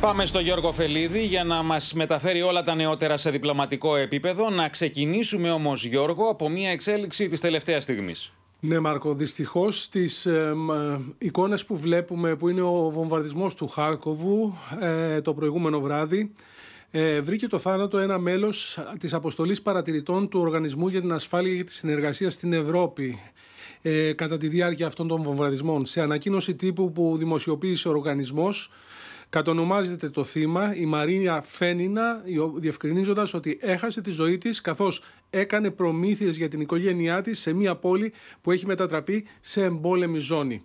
Πάμε στο Γιώργο Φελίδη για να μας μεταφέρει όλα τα νεότερα σε διπλωματικό επίπεδο. Να ξεκινήσουμε όμως Γιώργο από μια εξέλιξη της τελευταίας στιγμής. Ναι Μάρκο, δυστυχώς στις ε, εικόνες που βλέπουμε που είναι ο βομβαρδισμός του Χάρκοβου ε, το προηγούμενο βράδυ ε, βρήκε το θάνατο ένα μέλος της αποστολής παρατηρητών του Οργανισμού για την Ασφάλεια και τη Συνεργασία στην Ευρώπη ε, κατά τη διάρκεια αυτών των βομβαρδισμών. Σε ανακοίνωση τύπου που δημοσιοποίησε ο οργανισμός Κατονομάζεται το θύμα η Μαρίνια Φένινα, διευκρινίζοντας ότι έχασε τη ζωή της καθώς έκανε προμήθειες για την οικογένειά της σε μια πόλη που έχει μετατραπεί σε εμπόλεμη ζώνη.